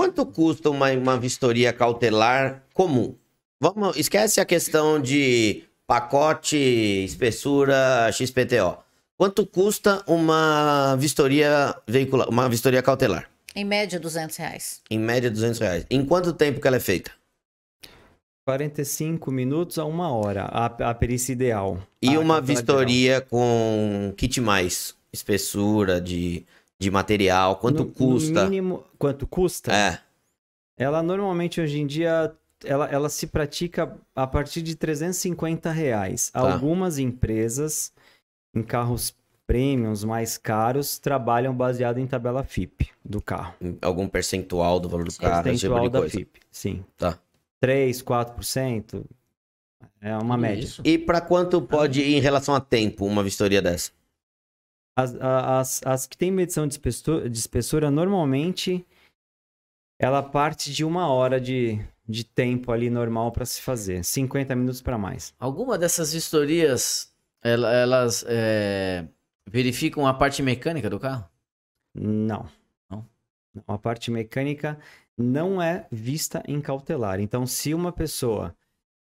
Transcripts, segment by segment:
Quanto custa uma, uma vistoria cautelar comum? Vamos, esquece a questão de pacote, espessura, XPTO. Quanto custa uma vistoria veicular, uma vistoria cautelar? Em média, 200 reais. Em média, 200 reais. Em quanto tempo que ela é feita? 45 minutos a uma hora, a, a perícia ideal. E uma vistoria ideal. com kit mais, espessura de de material? Quanto no, custa? No mínimo, quanto custa? É. Ela normalmente hoje em dia ela, ela se pratica a partir de 350 reais. Tá. Algumas empresas em carros prêmios mais caros trabalham baseado em tabela FIP do carro. Algum percentual do valor do carro, tipo percentual tipo da coisa. FIP, sim. Tá. 3, 4%. É uma média. Isso. E para quanto pode, ah. em relação a tempo, uma vistoria dessa? As, as, as que têm medição de espessura, de espessura, normalmente, ela parte de uma hora de, de tempo ali normal para se fazer. 50 minutos para mais. Alguma dessas vistorias, elas é, verificam a parte mecânica do carro? Não. Não? A parte mecânica não é vista em cautelar. Então, se uma pessoa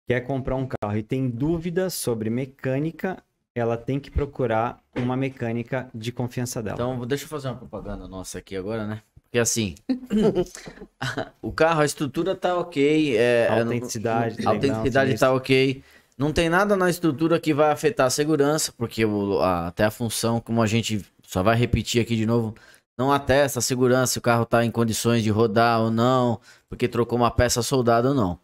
quer comprar um carro e tem dúvidas sobre mecânica, ela tem que procurar uma mecânica de confiança dela. Então, deixa eu fazer uma propaganda nossa aqui agora, né? Porque assim, o carro, a estrutura tá ok. É, é a autenticidade, não, autenticidade tá ok. Não tem nada na estrutura que vai afetar a segurança, porque o, a, até a função, como a gente só vai repetir aqui de novo, não atesta a segurança se o carro está em condições de rodar ou não, porque trocou uma peça soldada ou não.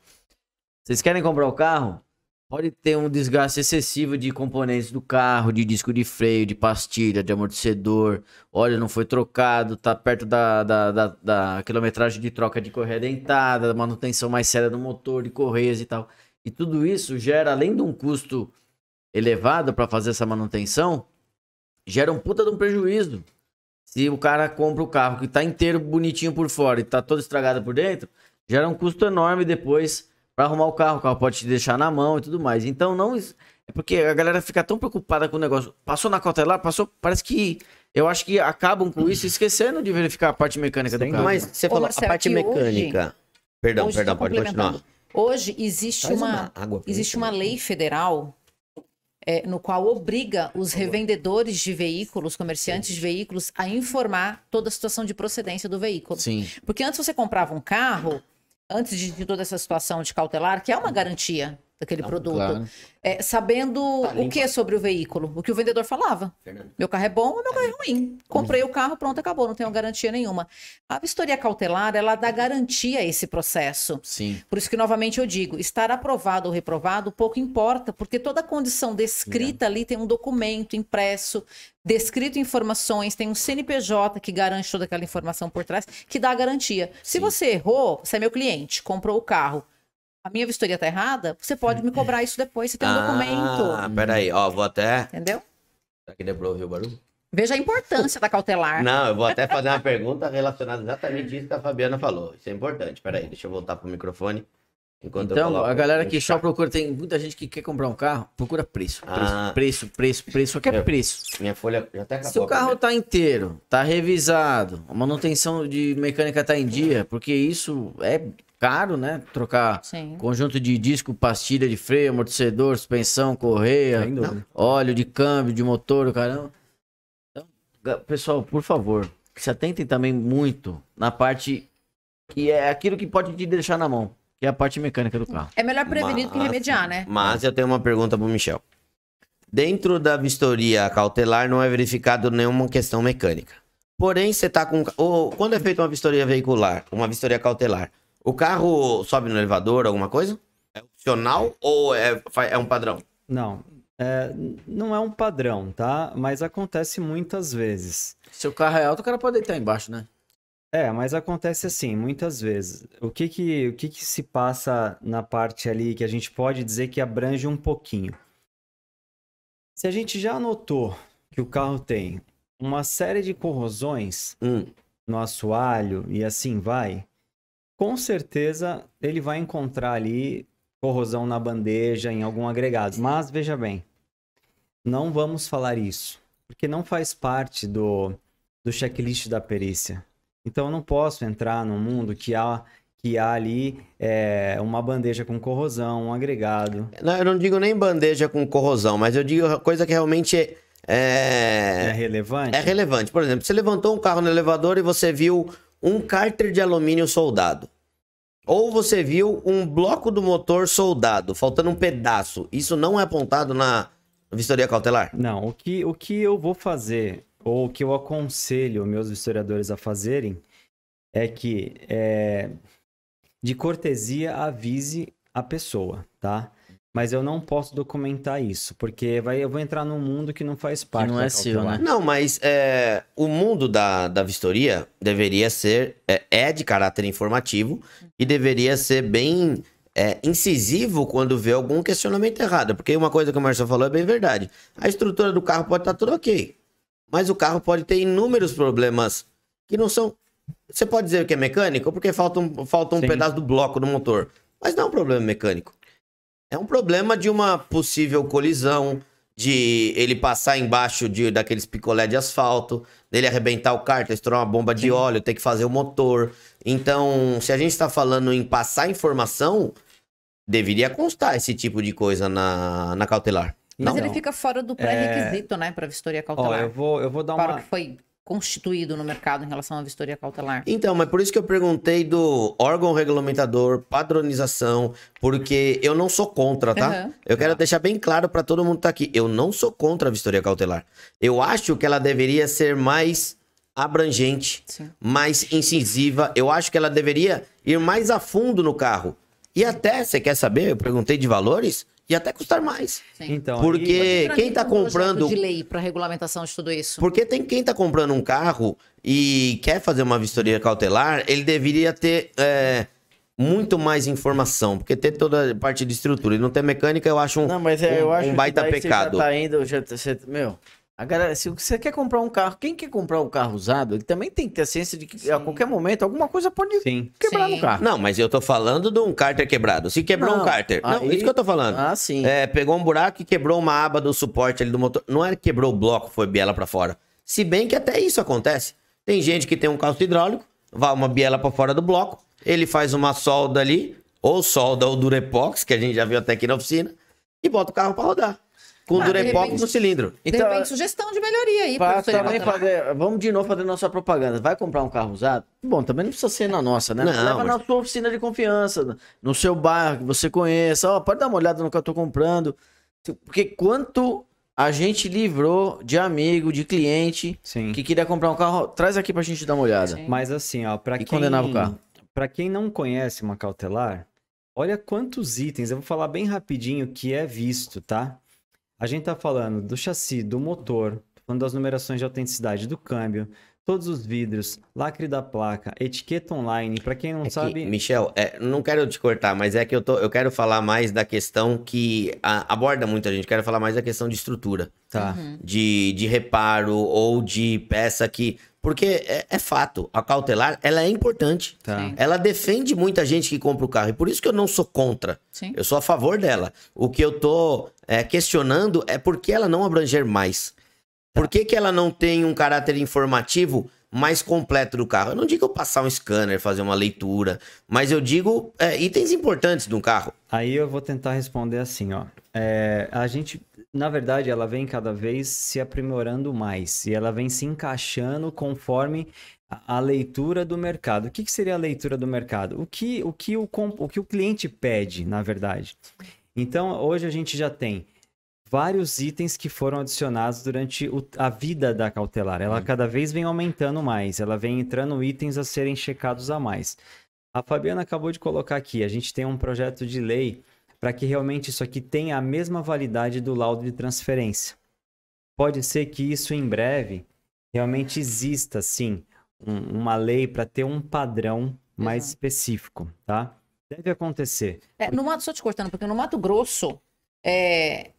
Vocês querem comprar o carro? Pode ter um desgaste excessivo de componentes do carro, de disco de freio, de pastilha, de amortecedor. Olha, não foi trocado, tá perto da, da, da, da quilometragem de troca de correia dentada, manutenção mais séria do motor, de correias e tal. E tudo isso gera, além de um custo elevado para fazer essa manutenção, gera um puta de um prejuízo. Se o cara compra o carro que tá inteiro bonitinho por fora e tá todo estragado por dentro, gera um custo enorme depois para arrumar o carro, o carro pode te deixar na mão e tudo mais. Então não é porque a galera fica tão preocupada com o negócio. Passou na cautelar, passou, parece que eu acho que acabam com isso esquecendo de verificar a parte mecânica Sim, do carro. Mas você Ô, falou Marcelo, a parte mecânica. Hoje, perdão, hoje perdão, pode continuar. Hoje existe Faz uma, uma existe uma né? lei federal é, no qual obriga os revendedores de veículos, comerciantes Sim. de veículos, a informar toda a situação de procedência do veículo. Sim. Porque antes você comprava um carro, antes de, de toda essa situação de cautelar, que é uma uhum. garantia daquele produto. Claro. É, sabendo tá o que é sobre o veículo, o que o vendedor falava. Entendeu? Meu carro é bom ou meu carro é tá ruim. Comprei o carro, pronto, acabou, não tenho garantia nenhuma. A vistoria cautelar, ela dá garantia a esse processo. Sim. Por isso que, novamente, eu digo, estar aprovado ou reprovado, pouco importa, porque toda condição descrita é. ali tem um documento impresso, descrito informações, tem um CNPJ que garante toda aquela informação por trás, que dá a garantia. Sim. Se você errou, você é meu cliente, comprou o carro a minha vistoria está errada, você pode me hum. cobrar isso depois, você tem um ah, documento. Ah, peraí, ó, vou até. Entendeu? Será que deu pra ouvir o barulho? Veja a importância da cautelar. Não, eu vou até fazer uma pergunta relacionada exatamente isso que a Fabiana falou. Isso é importante. Peraí, deixa eu voltar pro microfone. Enquanto então, a galera que só procura, tem muita gente que quer comprar um carro, procura preço. Preço, ah, preço, preço, preço, qualquer preço. Minha folha já até acabou. Se o carro tá inteiro, tá revisado, a manutenção de mecânica tá em dia, porque isso é caro, né? Trocar Sim. conjunto de disco, pastilha de freio, amortecedor, suspensão, correia, óleo de câmbio, de motor, caramba. Então, pessoal, por favor, se atentem também muito na parte que é aquilo que pode te deixar na mão, que é a parte mecânica do carro. É melhor prevenir do que remediar, né? Mas eu tenho uma pergunta pro Michel. Dentro da vistoria cautelar não é verificado nenhuma questão mecânica. Porém, você está com. Ou, quando é feita uma vistoria veicular, uma vistoria cautelar, o carro sobe no elevador, alguma coisa? É opcional ou é, é um padrão? Não. É, não é um padrão, tá? Mas acontece muitas vezes. Se o carro é alto, o cara pode deitar embaixo, né? É, mas acontece assim, muitas vezes. O que que, o que que se passa na parte ali que a gente pode dizer que abrange um pouquinho? Se a gente já notou que o carro tem uma série de corrosões hum. no assoalho e assim vai, com certeza ele vai encontrar ali corrosão na bandeja, em algum agregado. Mas veja bem, não vamos falar isso, porque não faz parte do, do checklist da perícia. Então eu não posso entrar num mundo que há que há ali é, uma bandeja com corrosão, um agregado. Não, eu não digo nem bandeja com corrosão, mas eu digo coisa que realmente é, é, é relevante. É relevante. Por exemplo, você levantou um carro no elevador e você viu um cárter de alumínio soldado. Ou você viu um bloco do motor soldado, faltando um pedaço. Isso não é apontado na vistoria cautelar? Não, o que, o que eu vou fazer, ou o que eu aconselho meus vistoriadores a fazerem, é que, é, de cortesia, avise a pessoa, tá? mas eu não posso documentar isso, porque vai, eu vou entrar num mundo que não faz parte. Que não é seu, né? Não, mas é, o mundo da, da vistoria deveria ser, é, é de caráter informativo e deveria ser bem é, incisivo quando vê algum questionamento errado, porque uma coisa que o Marcelo falou é bem verdade. A estrutura do carro pode estar tá tudo ok, mas o carro pode ter inúmeros problemas que não são... Você pode dizer que é mecânico, porque falta um, falta um pedaço do bloco do motor, mas não é um problema mecânico. É um problema de uma possível colisão, de ele passar embaixo de, daqueles picolé de asfalto, dele arrebentar o cárter, estourar uma bomba de Sim. óleo, ter que fazer o motor. Então, se a gente está falando em passar informação, deveria constar esse tipo de coisa na, na cautelar. Mas não, ele não. fica fora do é. pré-requisito, é... né, para vistoria cautelar. Ó, eu vou, eu vou dar para uma... que foi constituído no mercado em relação à vistoria cautelar. Então, mas por isso que eu perguntei do órgão regulamentador, padronização, porque eu não sou contra, tá? Uhum. Eu quero tá. deixar bem claro para todo mundo que tá aqui, eu não sou contra a vistoria cautelar. Eu acho que ela deveria ser mais abrangente, Sim. mais incisiva. Eu acho que ela deveria ir mais a fundo no carro. E até, você quer saber? Eu perguntei de valores e até custar mais. Sim. Então, porque aí... quem está comprando de lei para regulamentação de tudo isso. Porque tem quem está comprando um carro e quer fazer uma vistoria cautelar, ele deveria ter é, muito mais informação, porque ter toda a parte de estrutura e não ter mecânica, eu acho um, não, mas é, eu acho um baita que pecado. Você já tá indo, já, tá, você, meu, a galera, se você quer comprar um carro, quem quer comprar um carro usado, ele também tem que ter a ciência de que Sim. a qualquer momento alguma coisa pode Sim. quebrar Sim. no carro. Não, mas eu tô falando de um cárter quebrado. Se quebrou não, um cárter. Aí... Não, isso que eu tô falando. Ah, sim. É, pegou um buraco e quebrou uma aba do suporte ali do motor. Não é que quebrou o bloco, foi biela para fora. Se bem que até isso acontece. Tem gente que tem um calço hidráulico, vai uma biela para fora do bloco, ele faz uma solda ali, ou solda ou durepox, que a gente já viu até aqui na oficina, e bota o carro para rodar com ah, Durepox repente, no cilindro. Então, tem sugestão de melhoria aí. Pra, também fazer, vamos de novo fazer nossa propaganda. Vai comprar um carro usado? Bom, também não precisa ser na nossa, né? Não, Leva mas... na sua oficina de confiança, no seu bairro que você conheça. Ó, pode dar uma olhada no que eu tô comprando. Porque quanto a gente livrou de amigo, de cliente Sim. que queria comprar um carro, traz aqui pra gente dar uma olhada. Sim. Mas assim, ó, pra e quem... condenava o carro. Pra quem não conhece uma cautelar, olha quantos itens, eu vou falar bem rapidinho que é visto, tá? A gente tá falando do chassi, do motor, falando das numerações de autenticidade do câmbio, todos os vidros, lacre da placa, etiqueta online, para quem não é sabe... Que, Michel, é, não quero te cortar, mas é que eu, tô, eu quero falar mais da questão que a, aborda muita gente, quero falar mais da questão de estrutura, tá? Uhum. De, de reparo ou de peça que porque é, é, fato, a cautelar, ela é importante. Tá. Ela defende muita gente que compra o carro. E por isso que eu não sou contra. Sim. Eu sou a favor dela. O que eu tô é, questionando é por que ela não abranger mais. Por que, que ela não tem um caráter informativo mais completo do carro. Eu não digo eu passar um scanner, fazer uma leitura, mas eu digo é, itens importantes do carro. Aí eu vou tentar responder assim, ó. É, a gente, na verdade, ela vem cada vez se aprimorando mais e ela vem se encaixando conforme a leitura do mercado. O que, que seria a leitura do mercado? O que o, que o, o que o cliente pede, na verdade. Então, hoje a gente já tem vários itens que foram adicionados durante o, a vida da cautelar. Ela hum. cada vez vem aumentando mais, ela vem entrando itens a serem checados a mais. A Fabiana acabou de colocar aqui, a gente tem um projeto de lei para que realmente isso aqui tenha a mesma validade do laudo de transferência. Pode ser que isso em breve realmente exista, sim, um, uma lei para ter um padrão mais específico, tá? Deve acontecer. É, no Mato, só te cortando, porque no Mato Grosso, é,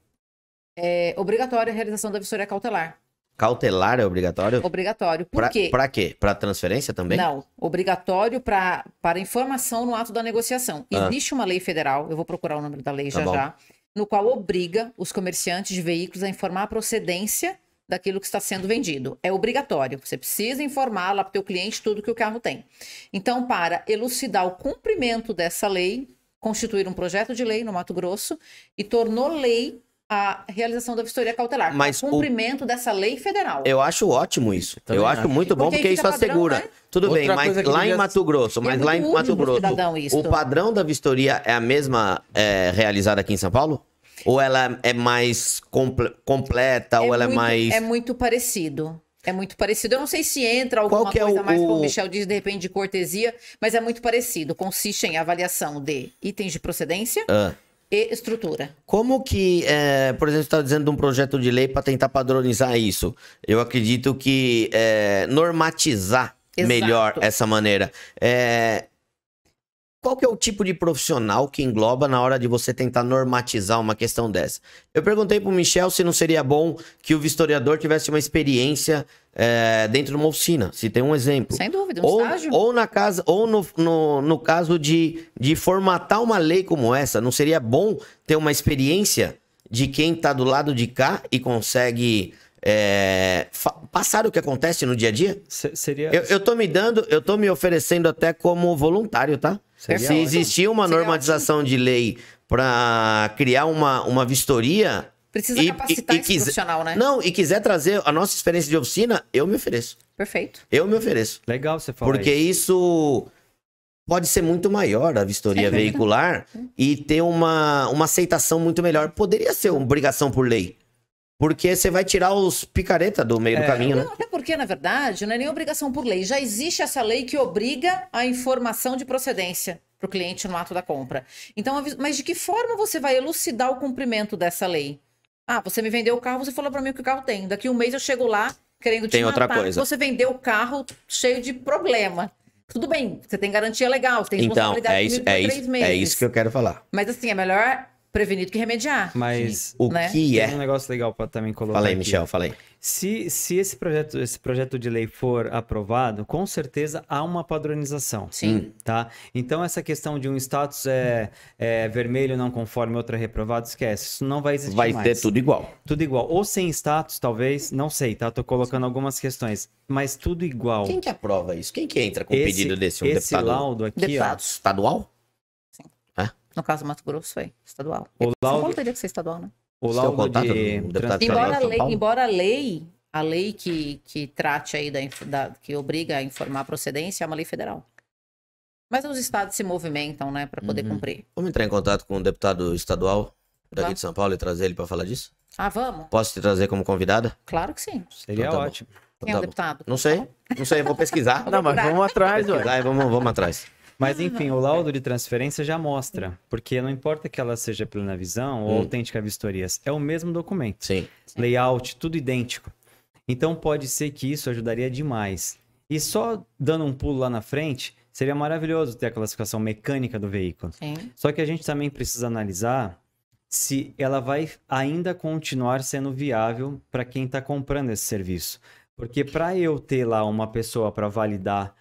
é obrigatória a realização da vistoria cautelar. Cautelar é obrigatório? Obrigatório. Por pra, quê? Para quê? Para transferência também? Não. Obrigatório para informação no ato da negociação. Ah. Existe uma lei federal, eu vou procurar o número da lei tá já bom. já, no qual obriga os comerciantes de veículos a informar a procedência daquilo que está sendo vendido. É obrigatório. Você precisa informar lá para o teu cliente tudo que o carro tem. Então, para elucidar o cumprimento dessa lei, constituir um projeto de lei no Mato Grosso e tornou lei a realização da vistoria cautelar. Mas o cumprimento dessa lei federal. Eu acho ótimo isso. Também eu acho, acho muito bom porque, porque isso padrão, assegura. Né? Tudo Outra bem, mas lá em Mato Grosso, mas é lá em Mato Grosso, o padrão da vistoria é a mesma é, realizada aqui em São Paulo? Ou ela é mais comple completa, é ou ela é muito, é mais. É muito parecido. É muito parecido. Eu não sei se entra alguma é coisa o, mais, como o Michel diz, de repente, de cortesia, mas é muito parecido. Consiste em avaliação de itens de procedência. Ah e estrutura. Como que, é, por exemplo, está dizendo de um projeto de lei para tentar padronizar isso? Eu acredito que é, normatizar Exato. melhor essa maneira. É, qual que é o tipo de profissional que engloba na hora de você tentar normatizar uma questão dessa? Eu perguntei para o Michel se não seria bom que o vistoriador tivesse uma experiência é, dentro de uma oficina, se tem um exemplo. Sem dúvida, um ou, estágio. Ou, na casa, ou no, no, no caso de, de formatar uma lei como essa, não seria bom ter uma experiência de quem está do lado de cá e consegue é, passar o que acontece no dia a dia? seria. Eu, eu tô me dando, eu tô me oferecendo até como voluntário, tá? Seria Se existir uma normatização ótimo. de lei para criar uma, uma vistoria. Precisa e, capacitar e, e quiser, profissional, né? Não, e quiser trazer a nossa experiência de oficina, eu me ofereço. Perfeito. Eu me ofereço. Legal você falar Porque isso. isso pode ser muito maior a vistoria é veicular e ter uma, uma aceitação muito melhor. Poderia ser obrigação por lei. Porque você vai tirar os picareta do meio é. do caminho, né? Não, até porque, na verdade, não é nem obrigação por lei. Já existe essa lei que obriga a informação de procedência para o cliente no ato da compra. Então, mas de que forma você vai elucidar o cumprimento dessa lei? Ah, você me vendeu o carro, você falou para mim o que o carro tem. Daqui um mês eu chego lá querendo te tem matar. outra coisa. Você vendeu o carro cheio de problema. Tudo bem, você tem garantia legal, você tem então, é isso, é isso, meses. É isso que eu quero falar. Mas assim, é melhor prevenir do que remediar. Mas o né? que é? Tem um negócio legal para também colocar. Falei, Michel, falei. Se, se esse, projeto, esse projeto de lei for aprovado, com certeza há uma padronização. Sim. Hum. Tá? Então, essa questão de um status é, é vermelho não conforme, outra é reprovado, esquece. Isso não vai existir Vai mais. ter tudo igual. Tudo igual. Ou sem status, talvez, não sei, tá? Tô colocando algumas questões. Mas tudo igual. Quem que aprova isso? Quem que entra com o um pedido desse? Um esse deputado? laudo aqui, Deputado ó, estadual? No caso do Mato Grosso foi é, estadual. O Lau... É São Paulo teria que ser estadual, né? O é laudo de... Deputado embora, a lei, embora a lei, a lei que, que trate aí da, da, que obriga a informar a procedência é uma lei federal. Mas os estados se movimentam, né, para poder uhum. cumprir. Vamos entrar em contato com o um deputado estadual daqui vamos. de São Paulo e trazer ele para falar disso? Ah, vamos. Posso te trazer como convidada? Claro que sim. Seria então, tá ótimo. Quem é o então tá deputado? Não sei, não sei, vou pesquisar. não, mas vamos atrás, vamos, vamos, vamos atrás. Mas ah, enfim, o laudo de transferência já mostra, porque não importa que ela seja plena visão ou hum. autêntica vistorias, é o mesmo documento. Sim. Layout, tudo idêntico. Então pode ser que isso ajudaria demais. E só dando um pulo lá na frente, seria maravilhoso ter a classificação mecânica do veículo. Sim. Só que a gente também precisa analisar se ela vai ainda continuar sendo viável para quem está comprando esse serviço. Porque para eu ter lá uma pessoa para validar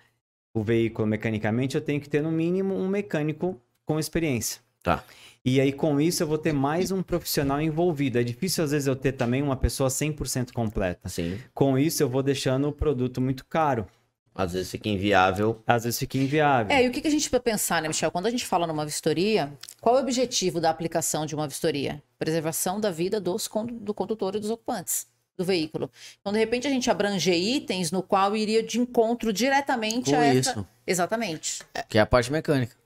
o veículo mecanicamente, eu tenho que ter no mínimo um mecânico com experiência. Tá. E aí com isso eu vou ter mais um profissional envolvido. É difícil às vezes eu ter também uma pessoa 100% completa. Sim. Com isso eu vou deixando o produto muito caro. Às vezes fica inviável. Às vezes fica inviável. É, e o que a gente precisa pensar, né, Michel? Quando a gente fala numa vistoria, qual é o objetivo da aplicação de uma vistoria? Preservação da vida dos, do condutor e dos ocupantes do veículo. Então, de repente, a gente abranger itens no qual iria de encontro diretamente Com a essa... isso. Exatamente. Que é a parte mecânica.